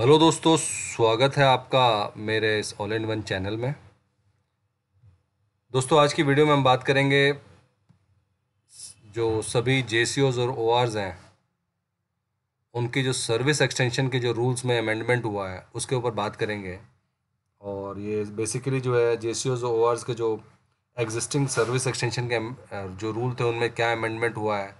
hello दोस्तों स्वागत है आपका मेरे इस ऑल एंड वन चैनल में दोस्तों आज की वीडियो में हम बात करेंगे जो सभी जे और ओ हैं उनकी जो सर्विस एक्सटेंशन के जो रूल्स में अमेंडमेंट हुआ है उसके ऊपर बात करेंगे और ये बेसिकली जो है जे और ओ के जो एग्जिस्टिंग सर्विस एक्सटेंशन के जो रूल थे उनमें क्या अमेंडमेंट हुआ है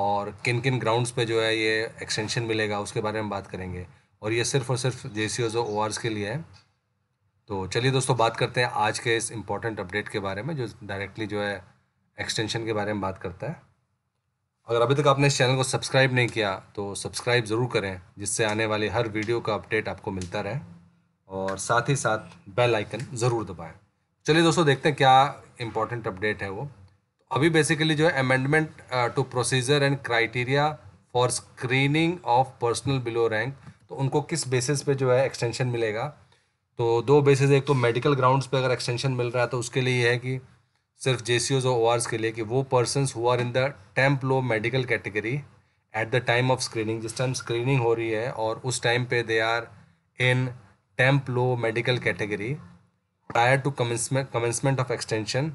और किन किन ग्राउंड्स पे जो है ये एक्सटेंशन मिलेगा उसके बारे में बात करेंगे और ये सिर्फ और सिर्फ जे और ओ के लिए है तो चलिए दोस्तों बात करते हैं आज के इस इम्पॉर्टेंट अपडेट के बारे में जो डायरेक्टली जो है एक्सटेंशन के बारे में बात करता है अगर अभी तक आपने इस चैनल को सब्सक्राइब नहीं किया तो सब्सक्राइब ज़रूर करें जिससे आने वाली हर वीडियो का अपडेट आपको मिलता रहे और साथ ही साथ बेल आइकन ज़रूर दबाएं चलिए दोस्तों देखते हैं क्या इम्पोर्टेंट अपडेट है वो अभी बेसिकली जो है amendment to procedure and criteria for screening of personnel below rank तो उनको किस बेसिस पे जो है एक्सटेंशन मिलेगा तो दो बेसिस एक तो मेडिकल ग्राउंड्स पे अगर एक्सटेंशन मिल रहा है तो उसके लिए है कि सिर्फ जे सी ओज और ओ के लिए कि वो persons who are in the temp low medical category at the time of screening जिस टाइम स्क्रीनिंग हो रही है और उस टाइम पे they are in temp low medical category prior to commencement commencement of extension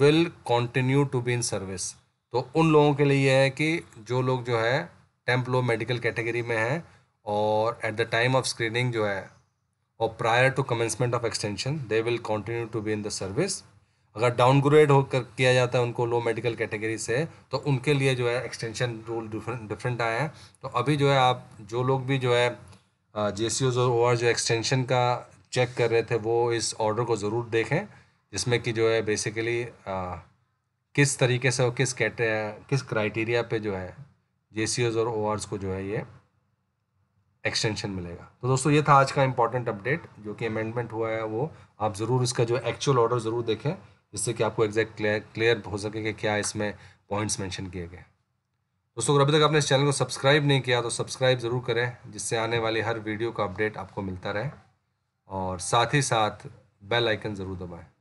will continue to be in service तो उन लोगों के लिए यह है कि जो लोग जो है टेम्प लो मेडिकल कैटेगरी में हैं और at the time of screening जो है और prior to commencement of extension they will continue to be in the service अगर डाउनग्रेड होकर किया जाता है उनको लो मेडिकल कैटेगरी से तो उनके लिए जो है एक्सटेंशन रूल डिफरेंट डिफरेंट आए हैं तो अभी जो है आप जो लोग भी जो है जे सी ओज और जो एक्सटेंशन का चेक कर रहे थे वो इस ऑर्डर को ज़रूर देखें जिसमें कि जो है बेसिकली किस तरीके से और किस कैटे किस क्राइटेरिया पे जो है जे सी ओज और ओ को जो है ये एक्सटेंशन मिलेगा तो दोस्तों ये था आज का इंपॉर्टेंट अपडेट जो कि अमेंडमेंट हुआ है वो आप ज़रूर इसका जो एक्चुअल ऑर्डर ज़रूर देखें जिससे कि आपको एग्जैक्ट क्लियर क्लियर हो सके कि क्या इसमें पॉइंट्स मेंशन किए गए दोस्तों अगर अभी तक आपने इस चैनल को सब्सक्राइब नहीं किया तो सब्सक्राइब ज़रूर करें जिससे आने वाली हर वीडियो का अपडेट आपको मिलता रहे और साथ ही साथ बेल आइकन ज़रूर दबाएँ